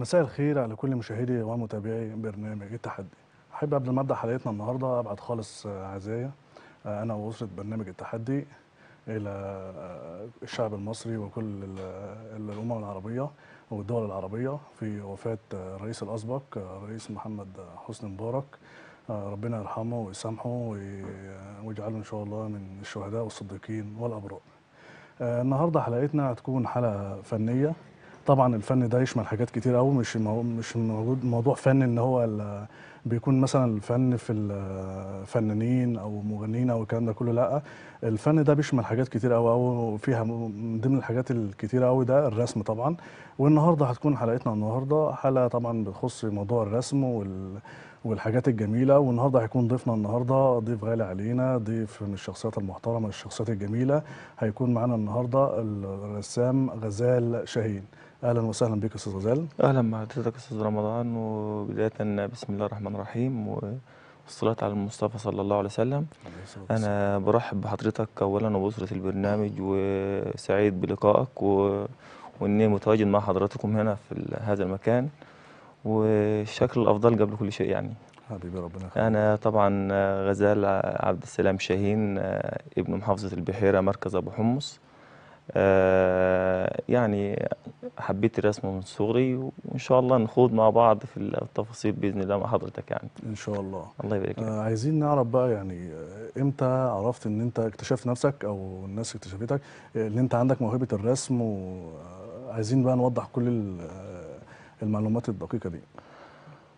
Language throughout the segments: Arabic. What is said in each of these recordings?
مساء الخير على كل مشاهدي ومتابعي برنامج التحدي احب قبل ما ابدا حلقتنا النهارده ابعت خالص آه، عزايا آه، انا واسره برنامج التحدي الى آه، الشعب المصري وكل الامم العربيه والدول العربيه في وفاه الرئيس الاسبق الرئيس محمد حسني مبارك ربنا يرحمه ويسامحه ويجعله ان شاء الله من الشهداء والصديقين والابرار النهارده حلقتنا هتكون حلقه فنيه طبعا الفن ده يشمل حاجات كتير قوي مش مش موجود موضوع فن ان هو بيكون مثلا الفن في الفنانين او مغنيين او الكلام ده كله لا الفن ده بيشمل حاجات كتير قوي قوي وفيها من ضمن الحاجات الكتير قوي ده الرسم طبعا والنهارده هتكون حلقتنا النهارده حلقه طبعا بتخص موضوع الرسم وال والحاجات الجميله والنهارده هيكون ضيفنا النهارده ضيف غالي علينا ضيف من الشخصيات المحترمه الشخصيات الجميله هيكون معانا النهارده الرسام غزال شاهين اهلا وسهلا بك استاذ غزال اهلا بحضرتك استاذ رمضان وبدايه بسم الله الرحمن الرحيم والصلاه على المصطفى صلى الله عليه وسلم انا برحب بحضرتك اولا وباسره البرنامج وسعيد بلقائك و... واني متواجد مع حضراتكم هنا في هذا المكان والشكل الافضل قبل كل شيء يعني حبيبي ربنا خير. انا طبعا غزال عبد السلام شاهين ابن محافظه البحيره مركز ابو حمص آه، يعني حبيت الرسم من صغري وان شاء الله نخوض مع بعض في التفاصيل باذن الله مع حضرتك يعني ان شاء الله الله يبارك لك آه عايزين نعرف بقى يعني آه، امتى عرفت ان انت اكتشفت نفسك او الناس اكتشفتك آه، ان انت عندك موهبه الرسم وعايزين بقى نوضح كل المعلومات الدقيقه دي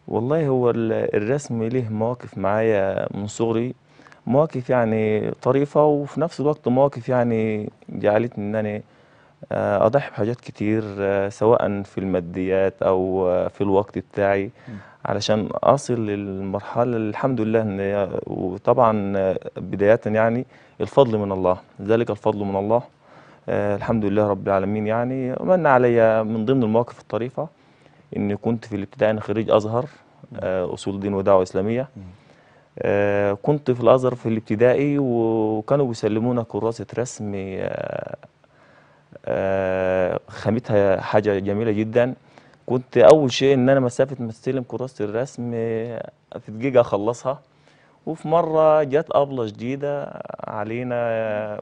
والله هو الرسم له مواقف معايا من صغري مواقف يعني طريفة وفي نفس الوقت مواقف يعني جعلتني إن أنا آه، أضحي بحاجات كتير آه، سواء في الماديات أو آه، في الوقت بتاعي علشان أصل للمرحلة الحمد لله إن وطبعا بداية يعني الفضل من الله ذلك الفضل من الله الحمد لله رب العالمين يعني من عليا من ضمن المواقف الطريفة إني كنت في الابتدائي أنا خريج أزهر أصول دين ودعوة إسلامية آه، كنت في الازهر في الابتدائي وكانوا بيسلمونا كراسه رسم آه، آه، خامتها حاجه جميله جدا كنت اول شيء ان انا مسافه ما استلم كراسه الرسم في دقيقه اخلصها وفي مره جت ابله جديده علينا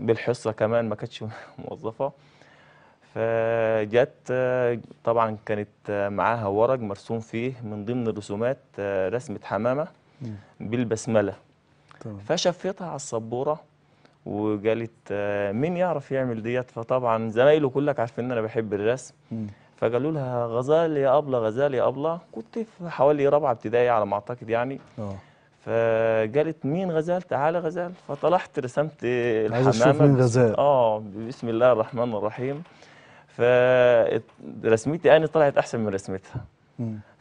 بالحصه كمان ما كانتش موظفه فجت طبعا كانت معاها ورق مرسوم فيه من ضمن الرسومات رسمه حمامه بالبسمله طبعا. فشفتها على السبوره وقالت آه، مين يعرف يعمل ديت فطبعا زمايله كلك عارفين ان انا بحب الرسم فقالوا لها غزال يا ابله غزال يا ابله كنت في حوالي رابعه ابتدائي على ما اعتقد يعني أوه. فقالت مين غزال تعالى غزال فطلعت رسمت الحمامه عايز غزال اه بسم الله الرحمن الرحيم فرسمتي انا يعني طلعت احسن من رسمتها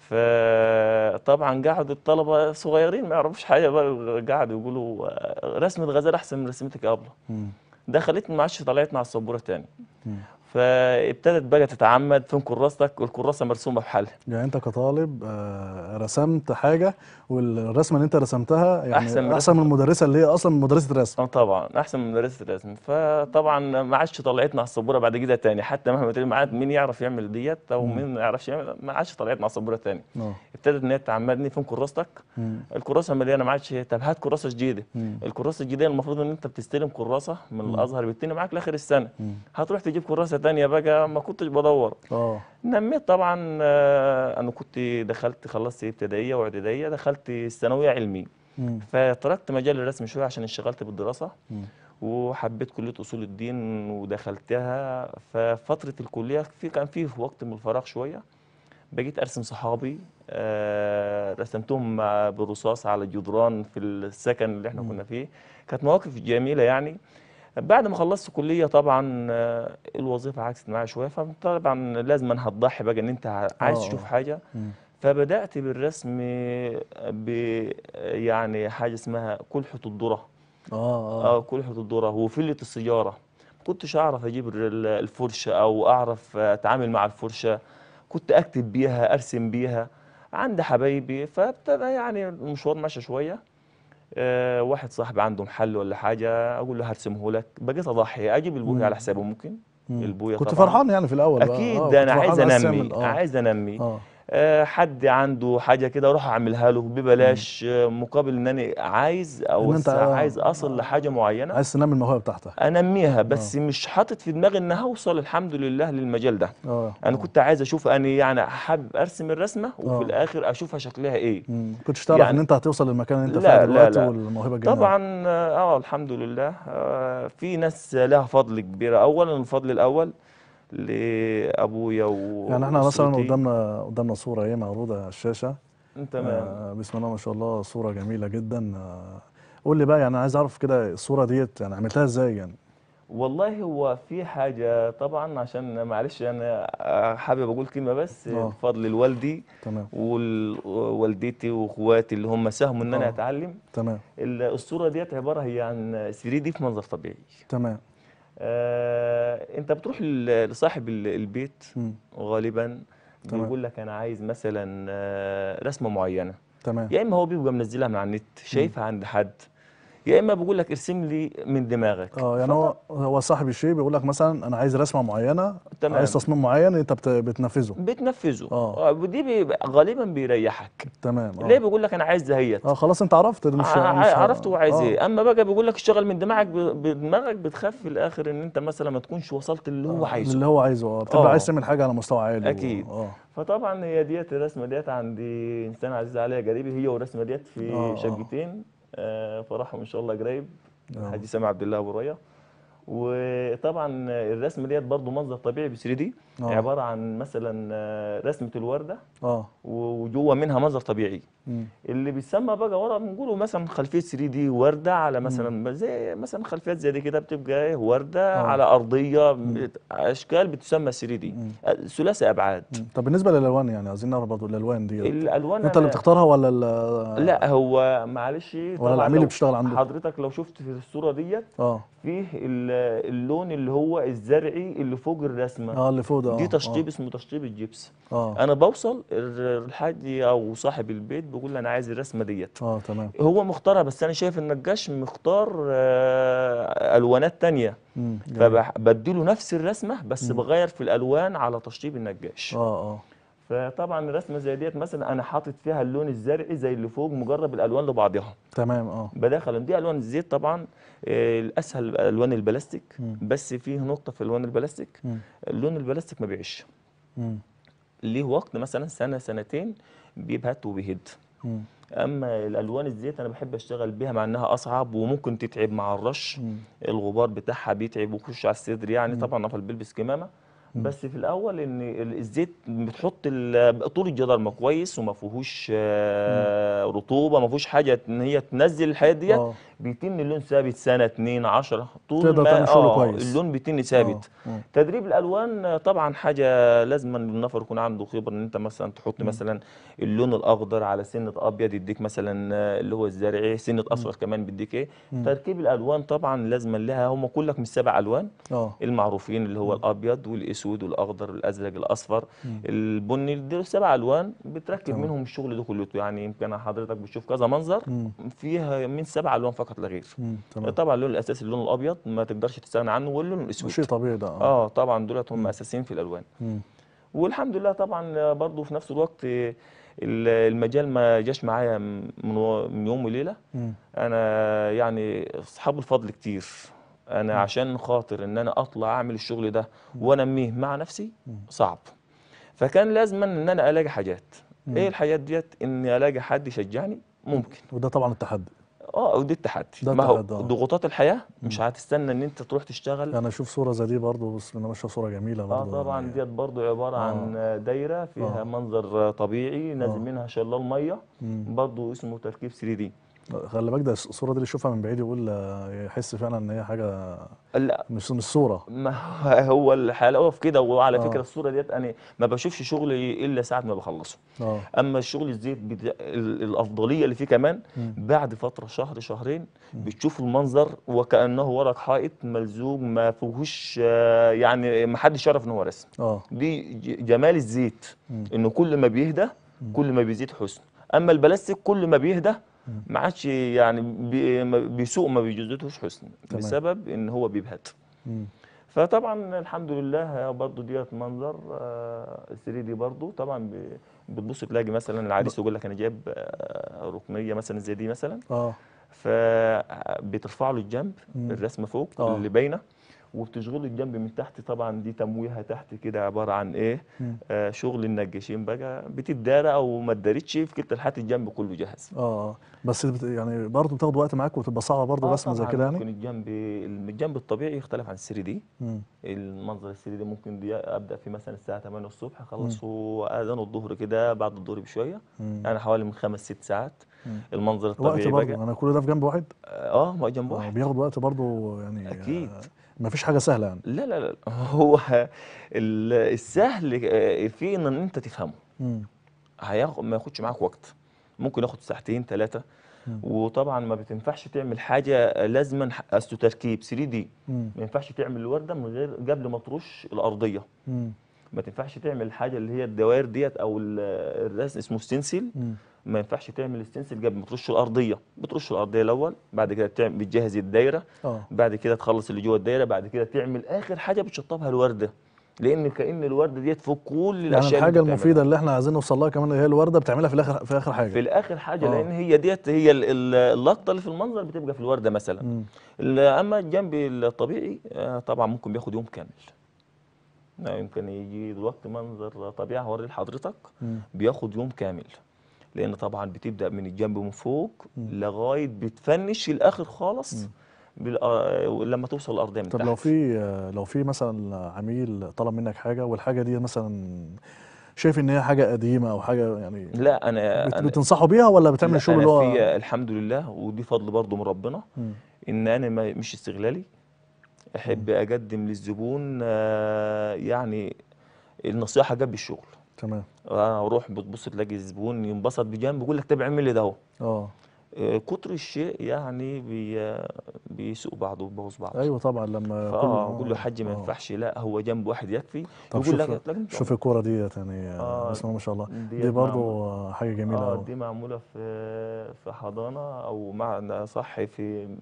فطبعا آه، قعدوا الطلبه صغيرين ما يعرفوش حاجه بقى قعدوا يقولوا آه، رسمه غزال احسن من رسمتك يا ابله دخلتني ما عادش طلعتني على السبوره تاني فابتدت بقى تتعمد فين كراستك والكراسه مرسومه في حالها يعني انت كطالب آه، رسمت حاجه والرسمه اللي انت رسمتها يعني احسن, أحسن من المدرسه اللي هي اصلا مدرسه رسم آه، طبعا احسن من مدرسه رسم فطبعا ما عادش طلعتنا على السبوره بعد كده تاني حتى مهما تقول مين يعرف يعمل ديت او مم. مين ما يعرفش يعمل ما عادش طلعتنا على السبوره تاني آه. ابتدت ان هي تعمدني فين كراستك الكراسه مليانه ما عادش طب هات كراسه جديده الكراسه الجديده المفروض ان انت بتستلم كراسه من الازهر بتتني معاك لاخر السنه هتروح تجيب كراسه تانية بقى ما كنتش بدور اه نميت طبعا آه، انا كنت دخلت خلصت ابتدائيه واعداديه دخلت الثانوية علمي فتركت مجال الرسم شويه عشان انشغلت بالدراسه مم. وحبيت كليه اصول الدين ودخلتها ففتره الكليه في كان في وقت من الفراغ شويه بقيت ارسم صحابي آه، رسمتهم آه، بالرصاص على الجدران في السكن اللي احنا مم. كنا فيه كانت مواقف جميله يعني بعد ما خلصت كليه طبعا آه، الوظيفه عكست معايا شويه فطبعا لازم أنا هتضحي بقى ان انت عايز تشوف آه. حاجه فبدات بالرسم آه، ب يعني حاجه اسمها كلحه الذره اه اه كلحه الذره وفله السياره ما كنتش اعرف اجيب الفرشه او اعرف اتعامل مع الفرشه كنت اكتب بيها ارسم بيها عند حبايبي فابتدى يعني المشوار ماشي شويه آه، واحد صاحب عنده محل ولا حاجه اقول له هرسمه لك بقيت اضحي اجيب البويه على حسابه ممكن البويه كنت طبعاً. فرحان يعني في الاول اكيد ده آه، انا عايز انمي آه. عايز انمي آه، حد عنده حاجه كده اروح اعملها له ببلاش آه، مقابل ان انا عايز او إن أنت آه، عايز اصل لحاجه معينه عايز تنمي الموهبه بتاعتك انميها بس أوه. مش حاطط في دماغي ان هوصل الحمد لله للمجال ده أوه. انا كنت عايز اشوف انا يعني حابب ارسم الرسمه وفي أوه. الاخر اشوفها شكلها ايه مم. كنتش تعرف يعني ان انت هتوصل للمكان اللي انت فيه دلوقتي والموهبه الجميله طبعا اه الحمد لله آه في ناس لها فضل كبير اولا الفضل الاول لابويا و يعني احنا مثلا قدامنا قدامنا صوره ايه معروضه على الشاشه تمام آه بسم الله ما شاء الله صوره جميله جدا آه قول لي بقى يعني عايز اعرف كده الصوره ديت يعني عملتها ازاي يعني والله هو في حاجة طبعا عشان معلش أنا آه، حابب أقول كلمة بس بفضل آه. الوالدي تمام ووالدتي وإخواتي اللي هم ساهموا إن أنا آه. أتعلم تمام الصورة ديت عبارة هي عن 3 دي في منظر طبيعي تمام آه انت بتروح لصاحب البيت غالبا بيقول لك انا عايز مثلا آه، رسمه معينه تمام يا اما هو بيبقى منزلها من على النت شايفها عند حد يا اما بيقول لك ارسم لي من دماغك اه يعني هو هو صاحب الشيء بيقول لك مثلا انا عايز رسمه معينه تمام. عايز تصميم معين انت بتنفذه بتنفذه اه, آه، ودي غالبا بيريحك تمام أوه. ليه بيقول لك انا عايز دهيت اه خلاص انت عرفت مش, مش آه، آه، عرفت هو عايز ايه اما بقى بيقول لك اشتغل من دماغك بدماغك بتخاف في الاخر ان انت مثلا ما تكونش وصلت اللي هو عايزه اللي هو عايزه اه بتبقى عايز تعمل حاجه على مستوى عالي اكيد و... اه فطبعا هي ديت الرسمه ديت عندي انسان عزيز عليا جريبي هي والرسمه ديت في شقتين آه، فرحهم ان شاء الله قريب حديث سامي عبد الله ابو ريا وطبعا الرسمه ديت برضه منظر طبيعي ب 3 دي أوه. عباره عن مثلا آه، رسمه الورده اه وجوه منها منظر طبيعي مم. اللي بيسمى بقى ورا بنقوله مثلا خلفيه 3 دي ورده على مثلا مم. زي مثلا خلفيات زي دي كده بتبقى ايه ورده أوه. على ارضيه مم. اشكال بتسمى 3 دي ثلاثي ابعاد مم. طب بالنسبه للالوان يعني عايزين نعرف برضه الالوان دي الالوان انت اللي بتختارها ولا لا هو معلش ولا العميل اللي بيشتغل عنده حضرتك لو شفت في الصوره ديت اه فيه اللون اللي هو الزرعي اللي فوق الرسمه اه اللي فوق ده اه، دي تشطيب اه. اسمه تشطيب الجبس آه. انا بوصل الحادي او صاحب البيت بيقول انا عايز الرسمه ديت اه تمام هو مختارها بس انا شايف النجاش مختار آه الوانات ثانيه فبديله نفس الرسمه بس مم. بغير في الالوان على تشطيب النجاش اه اه فطبعا رسمه زي ديت مثلا انا حاطط فيها اللون الزرقي زي اللي فوق مجرب الالوان لبعضها تمام اه بدخل دي الوان الزيت طبعا آه، الاسهل الوان البلاستيك م. بس فيه نقطه في الوان البلاستيك اللون البلاستيك ما بيعيش ليه وقت مثلا سنه سنتين بيبهت وبيهد اما الالوان الزيت انا بحب اشتغل بيها مع انها اصعب وممكن تتعب مع الرش م. الغبار بتاعها بيتعب ويخش على الصدر يعني م. طبعا انا بلبس كمامه بس في الاول ان الزيت بتحط طول الجدار ما كويس وما فيهوش آه، رطوبه ما فيهوش حاجه ان هي تنزل الحاجات ديت آه. بيتن اللون ثابت سنه 2 10 طول تقدر ما آه كويس. اللون بيتن ثابت آه، آه. تدريب الالوان آه، طبعا حاجه لازما النفر يكون عنده خبره ان انت مثلا تحط مثلا اللون الاخضر على سنه ابيض يديك مثلا اللي هو الزرعي سنه اصفر كمان بيديك ايه تركيب الالوان طبعا لازما لها هم كلك من سبع الوان أوه. المعروفين اللي هو الابيض والاسود والاخضر والازرق الاصفر البني دي سبع الوان بتركب منهم الشغل ده كله يعني يمكن حضرتك بتشوف كذا منظر فيها من سبع الوان فقط فقط لا غير طبعا اللون الاساسي اللون الابيض ما تقدرش تستغنى عنه واللون الاسود شيء طبيعي ده اه, آه، طبعا دولت هم اساسيين في الالوان والحمد لله طبعا برضه في نفس الوقت المجال ما جاش معايا من يوم وليله انا يعني اصحاب الفضل كتير انا عشان خاطر ان انا اطلع اعمل الشغل ده وانميه مع نفسي صعب فكان لازما ان انا الاقي حاجات ايه الحاجات ديت اني الاقي حد يشجعني ممكن وده طبعا التحدي اه ودي التحدي ده ما هو آه. ضغوطات الحياه مش هتستنى ان انت تروح تشتغل انا اشوف صوره زي دي برضه بس انا مش صوره جميله آه، برضه اه طبعا يعني ديت برضه عباره آه. عن دايره فيها آه. منظر طبيعي نازل آه. منها شلال ميه برضه اسمه تركيب 3 دي خلي بالك ده الصوره دي اللي يشوفها من بعيد يقول آه، يحس فعلا ان هي حاجه لا مش مش صوره ما هو الحلاوه في كده وعلى آه. فكره الصوره ديت انا ما بشوفش شغلي الا ساعه ما بخلصه آه. اما الشغل الزيت بتا... الافضليه اللي فيه كمان م. بعد فتره شهر شهرين م. بتشوف المنظر وكانه ورق حائط ملزوم ما فيهوش آه، يعني ما حدش يعرف ان هو رسم آه. دي جمال الزيت م. انه كل ما بيهدى كل ما بيزيد حسن اما البلاستيك كل ما بيهدى ما عادش يعني بيسوق ما بيجوزلوش حسن بسبب ان هو بيبهت فطبعا الحمد لله برضه ديت منظر 3 آه، دي برضه طبعا بتبص تلاقي مثلا العريس يقول لك انا جايب آه، ركنيه مثلا زي دي مثلا اه فبترفع آه، له الجنب الرسمه فوق أوه. اللي باينه وبتشغلي الجنب من تحت طبعا دي تمويهه تحت كده عباره عن ايه آه شغل النجاشين بقى بتدار او ما اداريتش في كلتا الحالات الجنب كله جاهز اه بس بت يعني برضه بتاخد وقت معاك وتبقى صعبه برضه آه رسمه زي كده يعني ممكن الجنب الجنب الطبيعي يختلف عن السري دي مم. المنظر السري دي ممكن دي ابدا في مثلا الساعه 8 الصبح اخلصه اذان الظهر كده بعد الظهر بشويه يعني حوالي من خمس ست ساعات مم. المنظر الطبيعي وقت برضه انا كل ده في جنب واحد اه ما جنب آه، واحد آه بياخد وقت برضه يعني اكيد آه ما فيش حاجه سهله يعني لا لا لا هو السهل آه، فيه ان انت تفهمه هياخد ما ياخدش معاك وقت ممكن ياخد ساعتين ثلاثه وطبعا ما بتنفعش تعمل حاجه لازما اصل تركيب 3 دي ما ينفعش تعمل الورده من غير قبل ما ترش الارضيه مم. ما تنفعش تعمل الحاجه اللي هي الدوائر ديت او الرسم اسمه ستنسل ما ينفعش تعمل ستنسل قبل ما ترش الارضيه بترش الارضيه الاول بعد كده بتجهز الدايره أوه. بعد كده تخلص اللي جوه الدايره بعد كده تعمل اخر حاجه بتشطبها الورده لان كان الورده ديت في كل يعني الاشياء يعني الحاجه المفيده اللي احنا عايزين نوصل لها كمان اللي هي الورده بتعملها في الاخر في اخر حاجه في الاخر حاجه أوه. لان هي ديت هي اللقطه اللي في المنظر بتبقى في الورده مثلا اما الجنب الطبيعي آه، طبعا ممكن بياخد يوم كامل لا يمكن يجي وقت منظر طبيعي هوري لحضرتك بياخد يوم كامل لان طبعا بتبدا من الجنب من فوق لغايه بتفنش الاخر خالص آه، لما توصل الارضيه من طب تحت. لو في لو في مثلا عميل طلب منك حاجه والحاجه دي مثلا شايف ان هي حاجه قديمه او حاجه يعني لا انا بتنصحه بيها ولا بتعمل شغل اللي هو الحمد لله ودي فضل برضه من ربنا ان انا مش استغلالي احب اقدم للزبون آه، يعني النصيحه جنب الشغل تمام اروح آه، بتبص تلاقي الزبون ينبسط بجنب يقول لك طب اعمل لي ده اهو اه آه، كتر الشيء يعني بي آه، بيسوق بعضه وبيبوظ بعضه ايوه طبعا لما اه بقول له حج ما آه. ينفعش لا هو جنب واحد يكفي طب يقول شوف لك شوف الكوره ديت يعني آه بسم الله ما شاء الله دي, دي برضه حاجه جميله اه دي معموله في في حضانه او مع صح في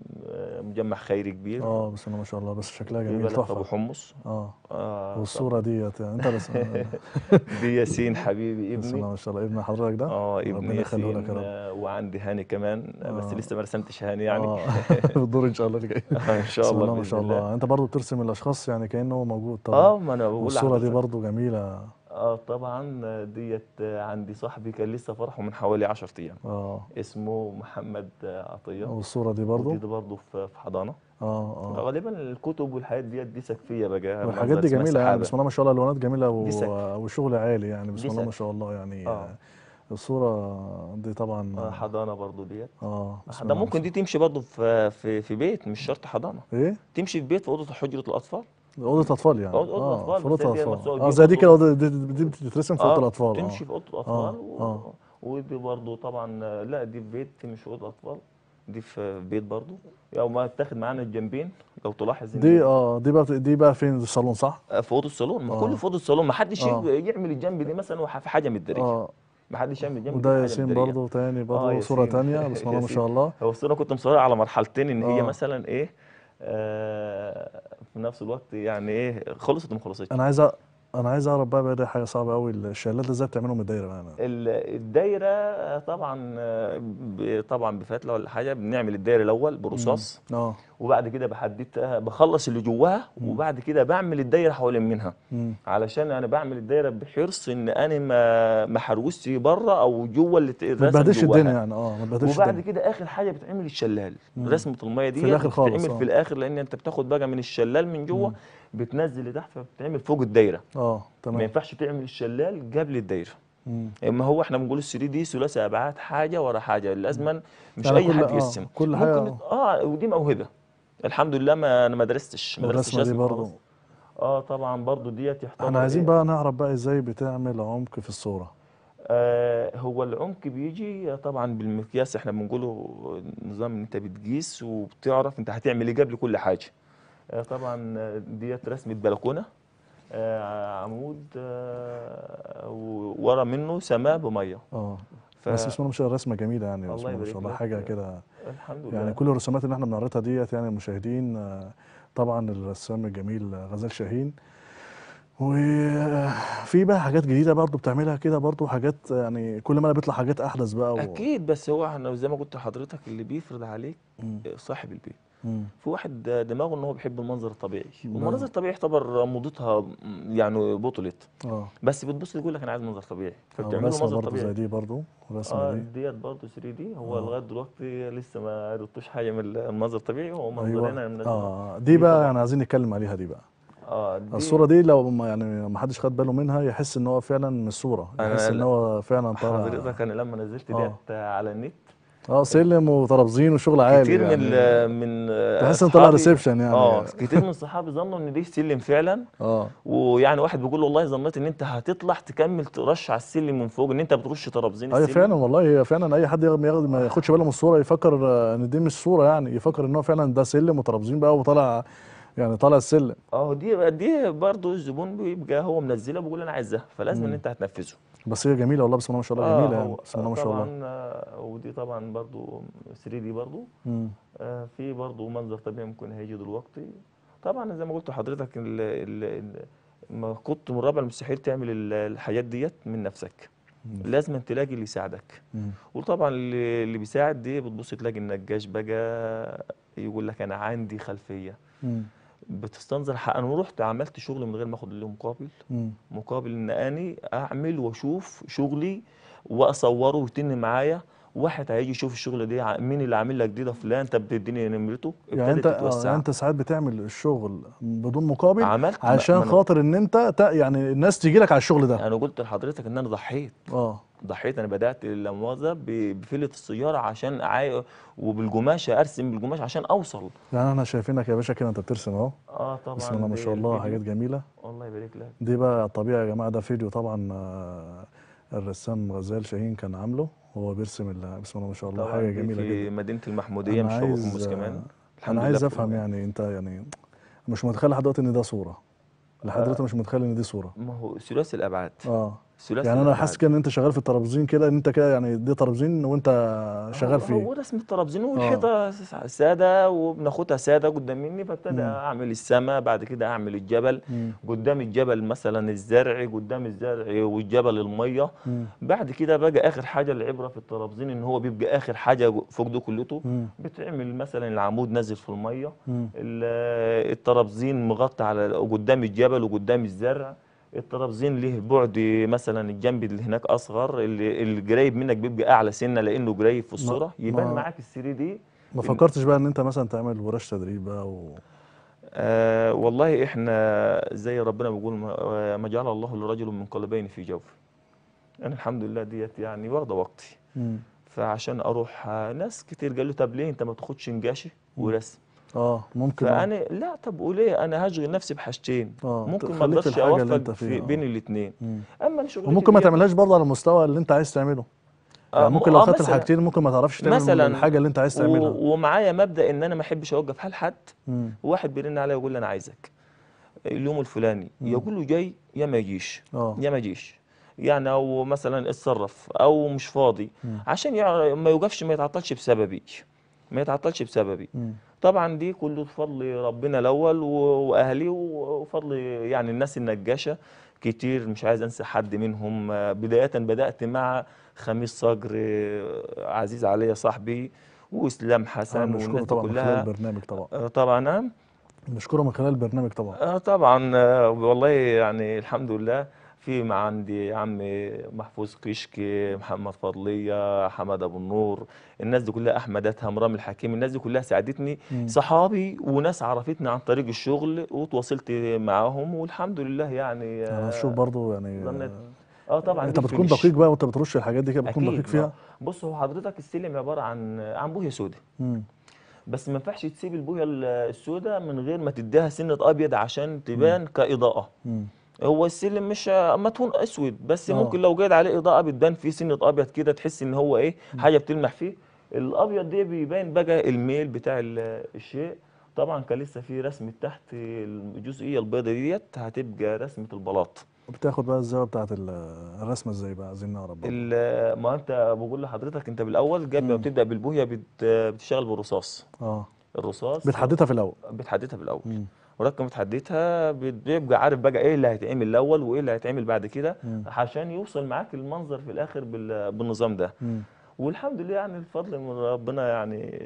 مجمع خيري كبير اه بسم الله ما شاء الله بس شكلها جميل تحفه ابو حمص اه, آه والصوره ديت يعني، انت رسم دي ياسين حبيبي ابني بسم الله ما شاء الله ابن حضرتك ده اه ابني ياسين وعندي هاني كمان بس آه. لسه ما رسمتش هاني يعني آه. بالدور يعني ان شاء الله اللي جاي ان شاء الله ما شاء الله انت برضه بترسم الاشخاص يعني كانه هو موجود طبعا اه ما انا بقول الصوره دي برضه جميله اه طبعا ديت عندي صاحبي كان لسه فرحه من حوالي 10 ايام اه اسمه محمد عطيه والصوره دي برضه دي برضه في حضانه اه اه غالبا الكتب والحاجات ديت دي سكفيه بقى والحاجات دي جميله يعني بسم الله ما شاء الله الوانات جميله و... وشغل عالي يعني بسم الله ما شاء الله يعني آه. آه. الصوره دي طبعا آه، حضانه برضو ديت اه, آه، ده ممكن دي تمشي برضو في في في بيت مش شرط حضانه ايه تمشي في بيت في اوضه حجره الاطفال اوضه اطفال يعني اوضه آه، اطفال في اوضه اطفال اه زي دي كده دي, دي بتترسم في اوضه الاطفال تمشي في اوضه الاطفال آه. آه. ودي برضو طبعا لا دي في بيت مش في اوضه اطفال دي في بيت برضو او ما تاخد معانا الجنبين لو تلاحظ دي, اه دي بقى دي بقى فين الصالون صح؟ في اوضه الصالون ما آه. كله في اوضه الصالون ما حدش آه. يعمل الجنب دي مثلا في حاجه من الداريه آه. محدش يعمل جنب وده ياسين برضه تاني برضه آه صوره ثانيه بسم الله ما شاء الله هو الصوره كنت مصورها على مرحلتين ان آه. هي مثلا ايه آه في نفس الوقت يعني ايه خلصت وما خلصتش انا عايز انا عايز اعرف بقى, بقى حاجه صعبه قوي الشلات ازاي بتعملهم الدايره بقى الدايره طبعا طبعا بفتله ولا حاجه بنعمل الدايره الاول برصاص اه وبعد كده بحددها بخلص اللي جواها وبعد كده بعمل الدايره حوالين منها مم. علشان انا بعمل الدايره بحرص ان انا ما ما حروستش بره او جوه اللي ما تبهدلش الدنيا يعني اه ما تبهدلش وبعد كده اخر حاجه بتعمل الشلال مم. رسمه الميه دي في الاخر خالص بتتعمل في آه. الاخر لان انت بتاخد بقى من الشلال من جوه مم. بتنزل لتحت فبتعمل فوق الدايره اه تمام ما ينفعش تعمل الشلال قبل الدايره اما إيه، هو احنا بنقول ال دي دي ثلاثي ابعاد حاجه ورا حاجه لازما مش يعني اي حد يقسم آه كل حاجه ممكن اه ودي موهبه الحمد لله ما انا ما درستش ما درستش دي برضو. اه طبعا برضو ديت يحتاج احنا عايزين إيه؟ بقى نعرف بقى ازاي بتعمل عمق في الصوره آه هو العمق بيجي طبعا بالمقياس احنا بنقوله نظام انت بتقيس وبتعرف انت هتعمل ايه قبل كل حاجه آه، طبعا آه، ديت رسمه بلكونه آه، عمود وورا منه سماء بميه اه ف... بس بسم الله ما شاء الله رسمه جميله يعني الله ما شاء الله حاجه كده الحمد لله يعني كل الرسومات اللي احنا بنعرضها ديت يعني المشاهدين طبعا الرسام الجميل غزال شاهين وفي بقى حاجات جديده برضه بتعملها كده برضه حاجات يعني كل ما بيطلع حاجات احدث بقى و... اكيد بس هو احنا زي ما قلت لحضرتك اللي بيفرض عليك صاحب البيت في واحد دماغه ان هو بيحب المنظر الطبيعي نعم. والمناظر الطبيعي يعتبر موضتها يعني بطلت اه بس بتبص تقول لك انا عايز منظر طبيعي آه، فبتعمل له منظر طبيعي زي دي برضه رسمه آه ديت برضه 3 دي هو آه. لغايه دلوقتي لسه ما عرفتوش حاجه من المنظر الطبيعي هو منظرنا أيوة. اه دي بقى يعني عايزين نتكلم عليها دي بقى آه دي الصوره دي لو ما يعني ما حدش خد باله منها يحس ان هو فعلا من الصوره يحس ان هو فعلا طالع حضرتك انا لما نزلت آه. ديت على النت اه سلم وترابزين وشغل عالي كتير يعني من من تحس ان طلع ريسبشن يعني اه كتير من صحابي ظنوا ان دي سلم فعلا اه ويعني واحد بيقول والله ظنيت ان انت هتطلع تكمل ترش على السلم من فوق ان انت بترش طرابزين ايوه فعلا والله هي فعلا اي حد ياخد ما ياخدش باله من الصوره يفكر آه، ان دي مش صوره يعني يفكر ان هو فعلا ده سلم وطرابزين بقى وطالع يعني طالع السلم اه دي دي برضه الزبون بيبقى هو منزلها بيقول انا عايزها فلازم ان انت هتنفذه بس هي جميله والله بسم الله ما شاء الله آه، جميله آه بسم الله ما شاء الله طبعا آه، ودي طبعا برضو 3 دي برضو آه في برضو منظر طبيعي ممكن هيجي دلوقتي طبعا زي ما قلت لحضرتك ما كنت من الرابع مستحيل تعمل الحاجات ديت من نفسك لازم تلاقي اللي يساعدك وطبعا اللي بيساعد دي بتبص تلاقي النجاش بقى يقول لك انا عندي خلفيه مم. بتستنظر حقا انا رحت عملت شغل من غير ما اخد له مقابل مم. مقابل ان اني اعمل واشوف شغلي واصوره ويتن معايا واحد هيجي يشوف الشغل دي مين اللي عامل لك دي ده فلان انت بتديني نمرته يعني انت آه، تتوسع. يعني انت ساعات بتعمل الشغل بدون مقابل عملت عشان خاطر ان انت يعني الناس تيجي لك على الشغل ده انا قلت لحضرتك ان انا ضحيت اه ضحيت انا بدات لا بفلت بفيله السياره عشان عاي... وبالقماشه ارسم بالقماش عشان اوصل يعني احنا شايفينك يا باشا كده انت بترسم اهو اه طبعا بسم الله ما شاء الله حاجات جميله الله يبارك لك دي بقى طبيعي يا جماعه ده فيديو طبعا آه، الرسام غزال شاهين كان عامله هو بيرسم بسم الله ما شاء الله حاجه جميله في جدا في مدينه المحموديه مش هو كومبوس كمان الحمد انا عايز افهم يعني انت يعني مش متخيل لحد دلوقتي ان ده صوره لحد آه. دلوقتي مش متخيل ان دي صوره ما هو ثلاثي الابعاد اه يعني انا حاسس كده ان انت شغال في الترابزين كده ان انت كده يعني دي ترابزين وانت شغال فيه هو رسم الترابزين آه. والحيطه ساده وبناخدها ساده قدام مني فابتدى اعمل السماء بعد كده اعمل الجبل مم. قدام الجبل مثلا الزرع قدام الزرع والجبل الميه مم. بعد كده بقى اخر حاجه العبره في الترابزين ان هو بيبقى اخر حاجه فوق ده كلته بتعمل مثلا العمود نازل في الميه الترابزين مغطى على قدام الجبل وقدام الزرع الترابزين ليه بعد مثلا الجنب اللي هناك اصغر اللي القريب منك بيبقى اعلى سنه لانه قريب في الصوره يبان معاك 3 دي ما فكرتش بقى ان انت مثلا تعمل ورش تدريب بقى و... آه والله احنا زي ربنا بيقول ما آه، جعل الله لرجل من قلبين في جوف انا الحمد لله ديت يعني واخده وقتي فعشان اروح آه، ناس كتير قالوا طب ليه انت ما تاخدش نجاشه ورسم اه ممكن آه. فانا آه. لا طب وليه انا هشغل نفسي بحاجتين آه. ممكن ما اقدرش اوفق في بين الاثنين اما شغلتي وممكن ما تعملهاش برضه على المستوى اللي انت عايز تعمله آه يعني ممكن لو آه، خدت الحاجتين ممكن ما تعرفش تعمل مثلا الحاجه اللي انت عايز تعملها ومعايا مبدا ان انا ما احبش اوقف حال حد واحد بيرن عليا ويقول لي انا عايزك اليوم الفلاني يا له جاي يا ما يجيش آه. يا ما يجيش يعني او مثلا اتصرف او مش فاضي مم. عشان يعني ما يوقفش ما يتعطلش بسببي ما يتعطلش بسببي مم. طبعا دي كله بفضل ربنا الاول واهلي وفضل يعني الناس النجاشه كتير مش عايز انسى حد منهم بدايه بدات مع خميس صقر عزيز عليا صاحبي واسلام حسن آه، والناس طبعا كلها من خلال البرنامج طبعا آه، طبعا نشكره آه. من خلال البرنامج طبعا آه طبعا والله يعني الحمد لله في مع عندي عمي محفوظ كشكي محمد فضليه حمد ابو النور الناس دي كلها احمد اتهم رامي الحكيم الناس دي كلها ساعدتني صحابي وناس عرفتني عن طريق الشغل وتواصلت معاهم والحمد لله يعني انا بشوف برضه يعني ضمنت اه طبعا انت بتكون دقيق بقى وانت بترش الحاجات دي كده بتكون دقيق فيها بص هو حضرتك السلم عباره عن عن بويه سوداء بس ما ينفعش تسيب البويه السوداء من غير ما تديها سنه ابيض عشان تبان مم. كاضاءه مم. هو السلم مش متون اسود بس أوه. ممكن لو جايد عليه اضاءه بتبان فيه سنه ابيض كده تحس ان هو ايه حاجه بتلمح فيه الابيض ده بيبان بقى الميل بتاع الشيء طبعا كان لسه في رسمه تحت الجزئيه البيضه ديت هتبقى رسمه البلاط بتاخد بقى الزاويه بتاعت الرسمه ازاي بقى عايزين نعرف ما انت بقول لحضرتك انت بالاول قبل ما بتبدا بالبويه بتشتغل بالرصاص اه الرصاص بتحددها في الاول بتحددها في الاول مم. ورقم اتحديتها بيبقى عارف بقى ايه اللي هيتعمل الاول وايه اللي هيتعمل بعد كده عشان يوصل معاك المنظر في الاخر بالنظام ده والحمد لله يعني الفضل من ربنا يعني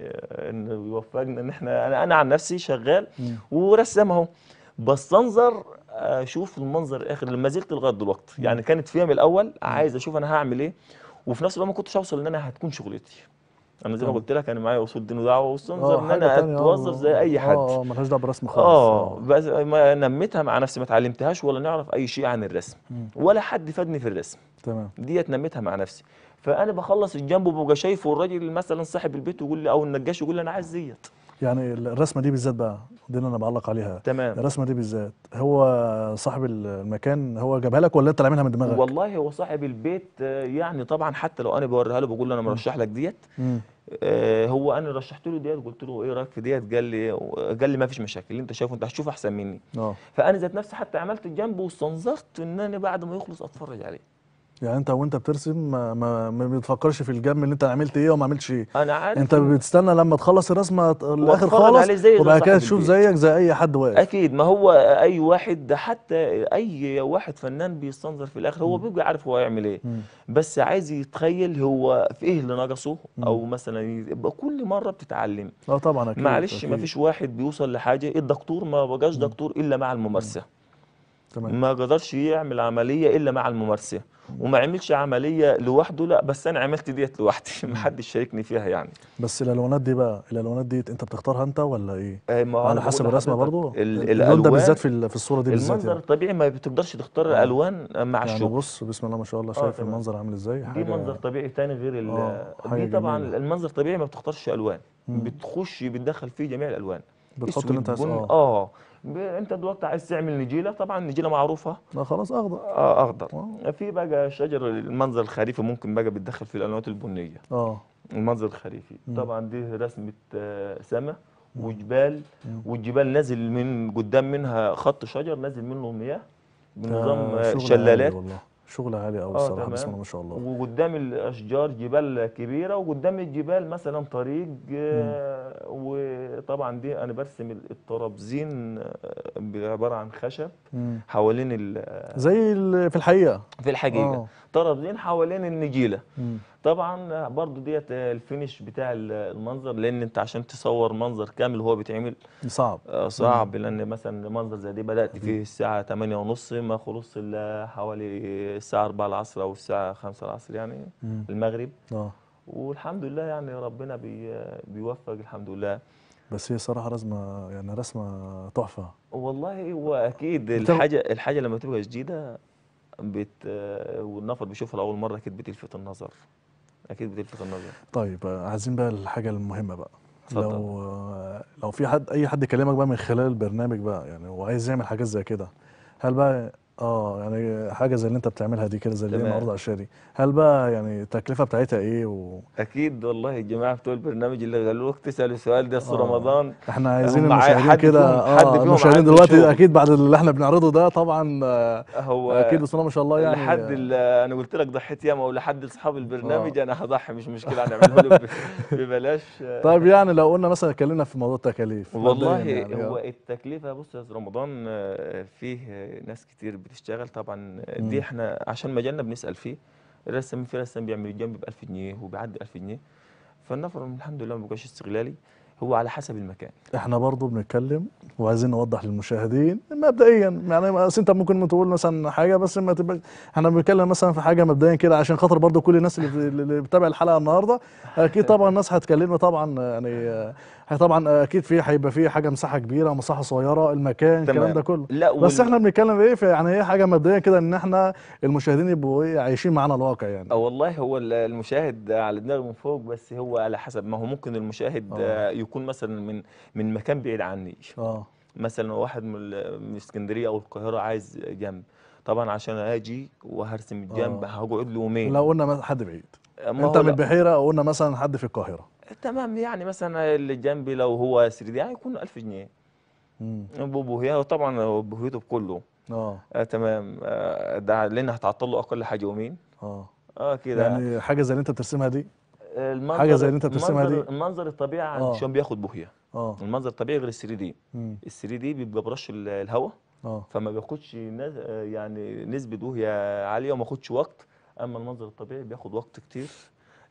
انه يوفقنا ان احنا انا يعني انا عن نفسي شغال ورسام اهو بستنظر اشوف المنظر الاخر اللي ما زلت لغايه دلوقتي يعني كانت فيها من الاول عايز اشوف انا هعمل ايه وفي نفس الوقت ما كنتش اوصل ان انا هتكون شغلتي انا زي ما آه. قلت لك انا معايا اصول دين ودعوه واستنظر آه، ان انا اتوظف زي اي آه، حد اه ملهاش دعوه بالرسم خالص اه ما نميتها مع نفسي ما اتعلمتهاش ولا نعرف اي شيء عن الرسم ولا حد فادني في الرسم تمام ديت نميتها مع نفسي فانا بخلص الجنب وببقى شايفه الراجل مثلا صاحب البيت يقول لي او النجاش يقول لي انا عايز ديت يعني الرسمه دي بالذات بقى دي اللي انا بعلق عليها تمام الرسمه دي بالذات هو صاحب المكان هو جابها لك ولا انت عاملها من دماغك والله هو صاحب البيت يعني طبعا حتى لو انا بوريها له بقول له انا مرشح لك ديت آه، هو انا رشحت له ديت قلت له ايه رايك في ديت قال لي قال لي ما فيش مشاكل اللي انت شايفه انت هتشوف احسن مني أوه. فانا ذات نفسي حتى عملت جنبه واستنظرت ان انا بعد ما يخلص اتفرج عليه يعني انت وانت بترسم ما, ما, ما بتفكرش في الجنب اللي انت عملت ايه وما عملتش ايه انا عارف انت بتستنى لما تخلص الرسمه الاخر خالص وبعد كده تشوف زيك زي اي حد واقف اكيد ما هو اي واحد حتى اي واحد فنان بيستنظر في الاخر هو بيبقى عارف هو هيعمل ايه بس عايز يتخيل هو في ايه اللي نقصه او مثلا يبقى كل مره بتتعلم اه طبعا اكيد معلش ما فيش واحد بيوصل لحاجه الدكتور ما بقاش دكتور الا مع الممارسه تمام. ما قدرش يعمل عمليه الا مع الممارسه وما عملش عمليه لوحده لا بس انا عملت ديت لوحدي ما حدش شاركني فيها يعني بس الالوانات دي بقى الالوانات دي انت بتختارها انت ولا ايه آه، ما على حسب الرسمه برضه اللون ده بالذات في, في الصوره دي بالذات المنظر يعني. الطبيعي يعني. ما بتقدرش تختار الالوان آه. مع يعني الشغل بص بسم الله ما شاء الله آه، شايف آه المنظر عامل ازاي دي منظر طبيعي تاني غير آه دي طبعا جميلة. المنظر الطبيعي ما بتختارش الوان مم. بتخش بتدخل فيه جميع الالوان بتحط اللي انت عايزه اه انت دلوقتي عايز تعمل نجيله طبعا النجيله معروفه ما خلاص اخضر اه اخضر آه. في بقى شجر المنظر الخريفي ممكن بقى بتدخل في الالوان البنيه اه المنظر الخريفي م. طبعا دي رسمه آه، سماء وجبال والجبال نازل من قدام منها خط شجر نازل منه مياه بنظام آه، شلالات شغل عالي قوي آه، الصراحه بسم الله ما شاء الله وقدام الاشجار جبال كبيره وقدام الجبال مثلا طريق آه وطبعا دي انا برسم الطرابزين آه، عباره عن خشب حوالين زي في الحقيقه في الحقيقه آه. طرابزين حوالين النجيله مم. طبعا برضو ديت آه، الفينش بتاع المنظر لان انت عشان تصور منظر كامل هو بيتعمل صعب آه، صعب لان مثلا منظر زي دي بدات فيه الساعه 8:30 ما خلص الا حوالي الساعه 4 العصر او الساعه 5 العصر يعني مم. المغرب اه والحمد لله يعني ربنا بي بيوفق الحمد لله بس هي صراحه رسمه يعني رسمه تحفه والله هو اكيد الحاجه الحاجه لما تبقى جديده بت والنفر بيشوفها لاول مره كده بتلفت النظر اكيد بتلفت النظر طيب عايزين بقى الحاجه المهمه بقى صدق. لو لو في حد اي حد كلمك بقى من خلال البرنامج بقى يعني هو عايز يعمل حاجات زي كده هل بقى آه يعني حاجة زي اللي أنت بتعملها دي كده زي اللي النهارده على هل بقى يعني التكلفة بتاعتها إيه و... أكيد والله الجماعة بتوع البرنامج اللي قالوا لك تسألوا السؤال ده في آه. رمضان إحنا عايزين المشاهدين كده آه المشاهدين دلوقتي شو. أكيد بعد اللي إحنا بنعرضه ده طبعا هو أكيد بسم الله ما شاء الله يعني لحد أنا قلت لك ضحيت ياما ولحد أصحاب البرنامج آه. أنا هضحي مش مشكلة هنعمله ببلاش طيب يعني لو قلنا مثلا اتكلمنا في موضوع التكاليف والله يعني هو يعني التكلفة بص يا رمضان آه، فيه ناس كتير بتشتغل طبعا دي احنا عشان مجالنا بنسال فيه الرسام في رسام بيعمل جنب ب 1000 جنيه وبيعدي 1000 جنيه فالنفر الحمد لله ما بيبقاش استغلالي هو على حسب المكان احنا برضو بنتكلم وعايزين نوضح للمشاهدين مبدئيا يعني انت ممكن تقول مثلا حاجه بس ما تبقاش احنا بنتكلم مثلا في حاجه مبدئيا كده عشان خاطر برضو كل الناس اللي بتتابع الحلقه النهارده اكيد طبعا الناس هتكلمنا طبعا يعني طبعا اكيد في هيبقى في حاجه مساحه كبيره مساحه صغيره المكان تمام. الكلام ده كله لا وال... بس احنا بنتكلم ايه في يعني ايه حاجه ماديه كده ان احنا المشاهدين يبقوا ايه عايشين معانا الواقع يعني أو آه، والله هو المشاهد على دماغه من فوق بس هو على حسب ما هو ممكن المشاهد أوه. آه، يكون مثلا من من مكان بعيد عني اه مثلا واحد من اسكندريه او القاهره عايز جنب طبعا عشان اجي وهرسم الجنب آه. هقعد له يومين لو قلنا حد بعيد انت من البحيره قلنا مثلا حد في القاهره تمام يعني مثلا اللي جنبي لو هو يعني هيكون 1000 جنيه امم ببهيته طبعا بهيته بكله آه. اه تمام آه ده لان هتعطل له اقل حاجه يومين اه اه كده يعني حاجه زي اللي انت بترسمها دي المنظر حاجه زي اللي انت بترسمها دي المنظر الطبيعي آه. شلون بياخد بهيه اه المنظر الطبيعي غير ال 3 دي ال 3 دي بيبقى برش الهواء اه فما بياخدش يعني نسبه بوهيه عاليه وما ياخدش وقت اما المنظر الطبيعي بياخد وقت كتير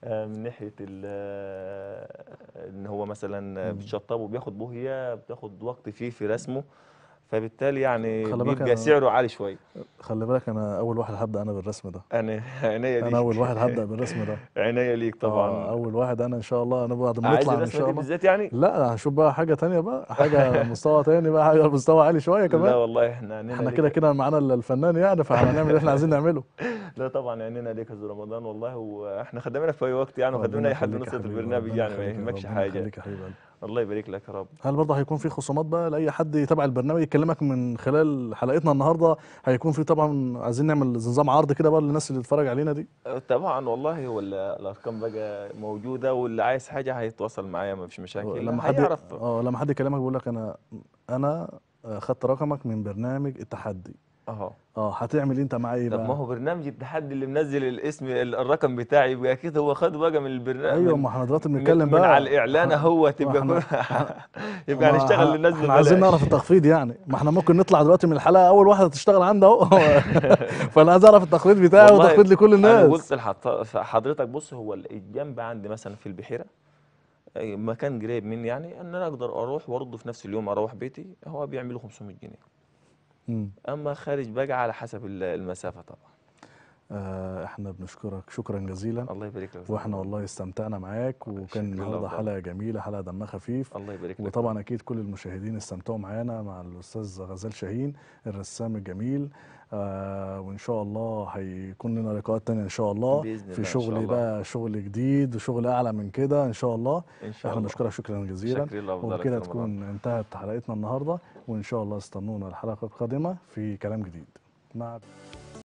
من ناحيه آه، ان هو مثلا بيتشطب وبياخد بوهيه بتاخد وقت فيه في رسمه فبالتالي يعني بيبقى سعره عالي شويه خلي بالك انا اول واحد هبدا انا بالرسم ده انا عينيا ليك انا اول واحد هبدا بالرسم ده عينيا ليك آه، طبعا آه اول واحد انا ان شاء الله انا بعد ما نطلع ان شاء الله بالذات يعني لا هشوف بقى حاجه تانية بقى حاجه مستوى تاني بقى حاجه مستوى عالي شويه كمان لا والله احنا احنا كده كده معانا الفنان يعني فهنعمل اللي احنا عايزين نعمله لا طبعا عينينا ليك يا رمضان والله واحنا خدمنا في اي وقت يعني وخدمنا اي حد نص البرنامج يعني ما يهمكش حاجه الله يبارك لك يا رب هل برضه هيكون في خصومات بقى لاي حد يتابع البرنامج يكلمك من خلال حلقتنا النهارده هيكون في طبعا عايزين نعمل نظام عرض كده بقى للناس اللي بتتفرج علينا دي أه، طبعا والله هو الارقام بقى موجوده واللي عايز حاجه هيتواصل معايا ما فيش مشاكل لما حد اه لما حد يكلمك بيقول لك انا انا آه، خدت رقمك من برنامج التحدي اهو اه هتعمل إيه انت معاه ايه بقى؟ ما هو برنامج التحدي اللي منزل الاسم الرقم بتاعي يبقى اكيد هو خده بقى من البرنامج ايوه ما احنا دلوقتي بنتكلم بقى من على الاعلان اهو تبقى يبقى هنشتغل للناس احنا عايزين نعرف التخفيض يعني ما احنا ممكن نطلع دلوقتي من الحلقه اول واحده تشتغل عندها اهو فانا عايز اعرف التخفيض بتاعي وتخفيض لكل الناس قلت لحضرتك بص هو الجنب عندي مثلا في البحيره مكان قريب مني يعني ان انا اقدر اروح وارده في نفس اليوم اروح بيتي هو بيعمل 500 جنيه اما خارج بقى على حسب المسافه طبعا آه، احنا بنشكرك شكرا جزيلا الله يبارك لك واحنا والله استمتعنا معاك وكان النهارده حلقه جميله حلقه دمها خفيف الله يبارك لك وطبعا اكيد كل المشاهدين استمتعوا معانا مع الاستاذ غزال شاهين الرسام الجميل آه وان شاء الله هيكون لنا لقاءات ثانيه ان شاء الله بإذن الله في شغل الله. بقى شغل جديد وشغل اعلى من كده ان شاء الله إن شاء احنا بنشكرك شكرا جزيلا وبكده تكون انتهت حلقتنا النهارده وإن شاء الله استنونا الحلقة القادمة في كلام جديد مع